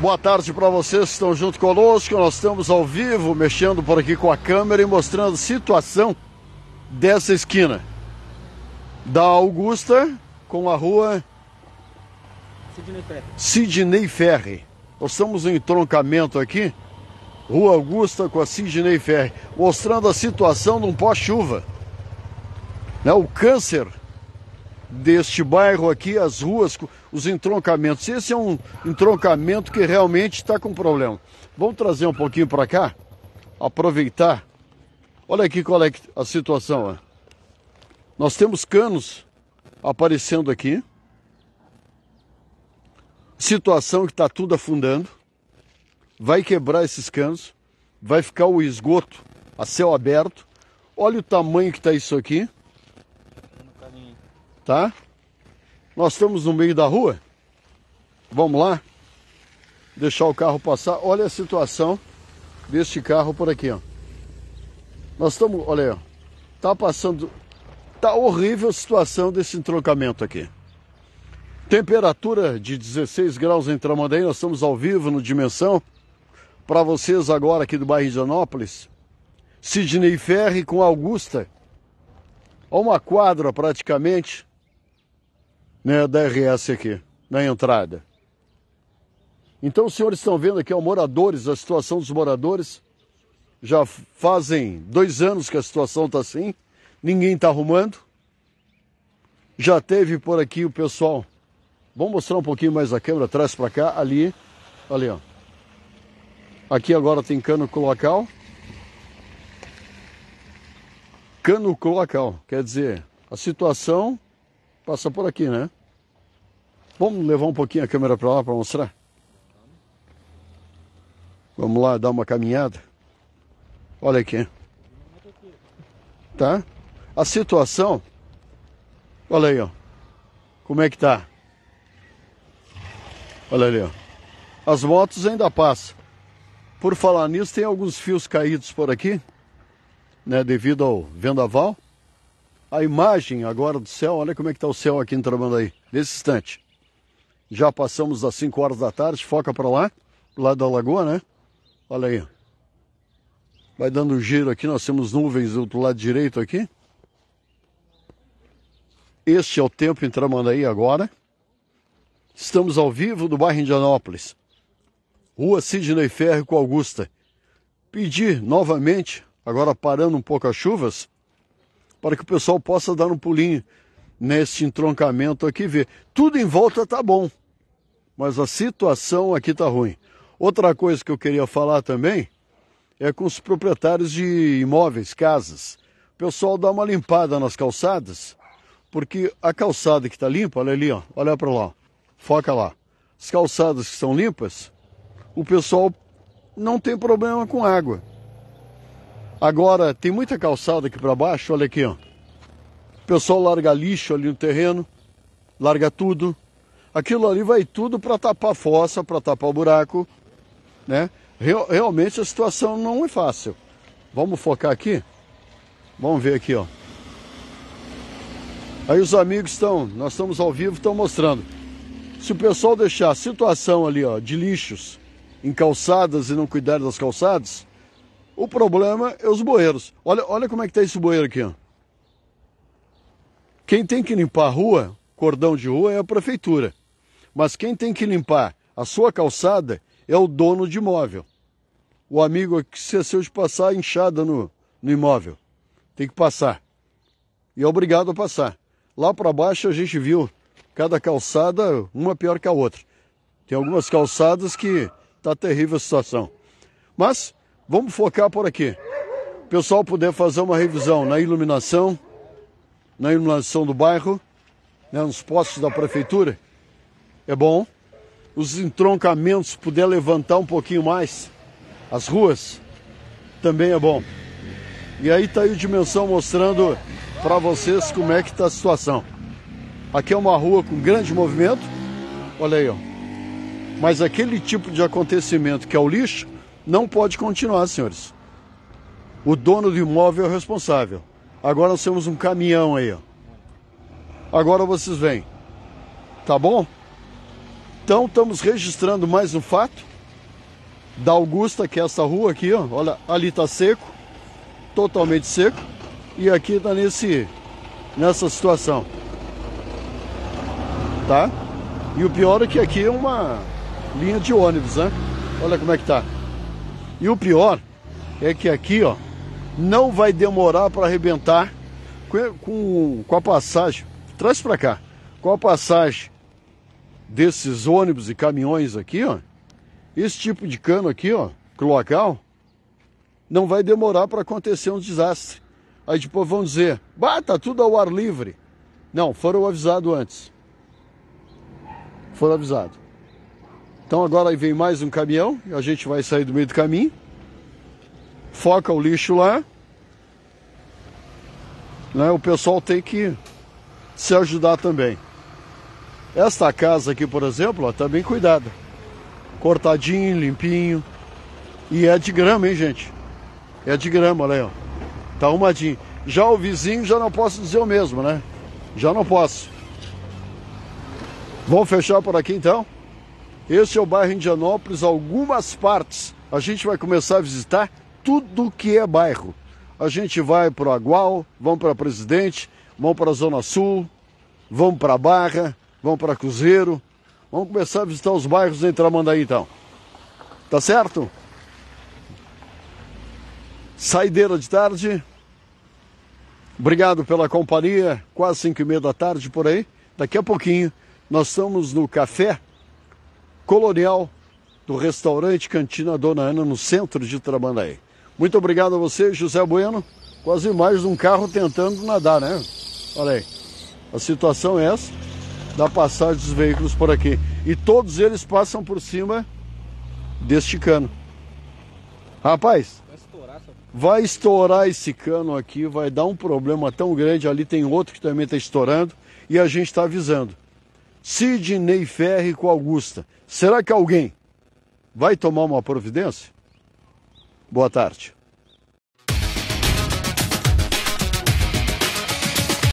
Boa tarde para vocês que estão junto conosco. Nós estamos ao vivo, mexendo por aqui com a câmera e mostrando a situação dessa esquina da Augusta com a rua Sidney Ferre. Nós estamos no entroncamento aqui, Rua Augusta com a Sidney Ferre, mostrando a situação de um pós-chuva. Né? O câncer deste bairro aqui, as ruas os entroncamentos. Esse é um entroncamento que realmente está com problema. Vamos trazer um pouquinho para cá, aproveitar. Olha aqui qual é a situação. Ó. Nós temos canos aparecendo aqui. Situação que está tudo afundando. Vai quebrar esses canos. Vai ficar o esgoto a céu aberto. Olha o tamanho que está isso aqui. Tá? Nós estamos no meio da rua. Vamos lá? Deixar o carro passar. Olha a situação deste carro por aqui, ó. Nós estamos, olha aí, ó. Tá passando tá horrível a situação desse entroncamento aqui. Temperatura de 16 graus em Tramandaí, nós estamos ao vivo no Dimensão. Para vocês agora aqui do bairro de Anópolis, Sidney Ferre com Augusta. Há uma quadra praticamente né, da RS aqui, na entrada. Então, os senhores estão vendo aqui, os moradores, a situação dos moradores. Já fazem dois anos que a situação está assim, ninguém está arrumando. Já teve por aqui o pessoal. Vamos mostrar um pouquinho mais a câmera, atrás para cá, ali, ali, ó. Aqui agora tem cano cloacal. Cano cloacal, quer dizer, a situação passa por aqui, né? Vamos levar um pouquinho a câmera para lá para mostrar? Vamos lá dar uma caminhada. Olha aqui. Tá? A situação. Olha aí, ó. Como é que tá? Olha ali, ó. As motos ainda passam. Por falar nisso, tem alguns fios caídos por aqui, né? Devido ao vendaval a imagem agora do céu, olha como é que está o céu aqui em Tramandaí, nesse instante. Já passamos das 5 horas da tarde, foca para lá, lá da lagoa, né? Olha aí. Vai dando um giro aqui, nós temos nuvens do outro lado direito aqui. Este é o tempo em Tramandaí agora. Estamos ao vivo do bairro Indianópolis. Rua Sidney Ferro com Augusta. Pedir novamente, agora parando um pouco as chuvas, para que o pessoal possa dar um pulinho neste entroncamento aqui ver. Tudo em volta tá bom, mas a situação aqui tá ruim. Outra coisa que eu queria falar também é com os proprietários de imóveis, casas. O pessoal dá uma limpada nas calçadas, porque a calçada que está limpa, olha ali, ó, olha para lá, foca lá. As calçadas que são limpas, o pessoal não tem problema com água. Agora, tem muita calçada aqui para baixo, olha aqui, ó. O pessoal larga lixo ali no terreno, larga tudo. Aquilo ali vai tudo para tapar fossa, para tapar buraco, né? Real, realmente a situação não é fácil. Vamos focar aqui? Vamos ver aqui, ó. Aí os amigos estão, nós estamos ao vivo, estão mostrando. Se o pessoal deixar a situação ali, ó, de lixos em calçadas e não cuidar das calçadas, o problema é os bueiros. Olha, olha como é que está esse bueiro aqui. Ó. Quem tem que limpar a rua, cordão de rua, é a prefeitura. Mas quem tem que limpar a sua calçada é o dono de imóvel. O amigo que se de passar inchada no, no imóvel. Tem que passar. E é obrigado a passar. Lá para baixo a gente viu cada calçada uma pior que a outra. Tem algumas calçadas que tá terrível a situação. Mas Vamos focar por aqui. O pessoal puder fazer uma revisão na iluminação, na iluminação do bairro, né, nos postos da prefeitura, é bom. Os entroncamentos puder levantar um pouquinho mais, as ruas, também é bom. E aí tá aí o Dimensão mostrando para vocês como é que tá a situação. Aqui é uma rua com grande movimento, olha aí, ó. Mas aquele tipo de acontecimento que é o lixo, não pode continuar, senhores. O dono do imóvel é o responsável. Agora nós temos um caminhão aí, ó. Agora vocês vêm. Tá bom? Então estamos registrando mais um fato da Augusta, que é essa rua aqui, ó. Olha, ali tá seco, totalmente seco. E aqui tá nesse nessa situação. Tá? E o pior é que aqui é uma linha de ônibus, né? Olha como é que tá. E o pior é que aqui, ó, não vai demorar para arrebentar com, com a passagem. Traz para cá. Com a passagem desses ônibus e caminhões aqui, ó. Esse tipo de cano aqui, ó, cloacal, não vai demorar para acontecer um desastre. Aí depois tipo, vão dizer, bata tá tudo ao ar livre. Não, foram avisados antes. Foram avisados. Então agora vem mais um caminhão, a gente vai sair do meio do caminho, foca o lixo lá. Né? O pessoal tem que se ajudar também. Esta casa aqui, por exemplo, está bem cuidada. Cortadinho, limpinho. E é de grama, hein, gente? É de grama, olha aí, ó. Tá arrumadinho. Já o vizinho, já não posso dizer o mesmo, né? Já não posso. Vamos fechar por aqui, então? Esse é o bairro Indianópolis, algumas partes. A gente vai começar a visitar tudo que é bairro. A gente vai para o Agual, vamos para Presidente, vamos para a Zona Sul, vamos para Barra, vamos para Cruzeiro. Vamos começar a visitar os bairros em Tramandaí então. Tá certo? Saideira de tarde. Obrigado pela companhia. Quase 5 e meia da tarde por aí. Daqui a pouquinho nós estamos no Café colonial do restaurante Cantina Dona Ana, no centro de Tramandaí. Muito obrigado a você, José Bueno. Quase mais um carro tentando nadar, né? Olha aí. A situação é essa da passagem dos veículos por aqui. E todos eles passam por cima deste cano. Rapaz, vai estourar esse cano aqui, vai dar um problema tão grande. Ali tem outro que também está estourando e a gente está avisando. Sidney Ferre com Augusta. Será que alguém vai tomar uma providência? Boa tarde.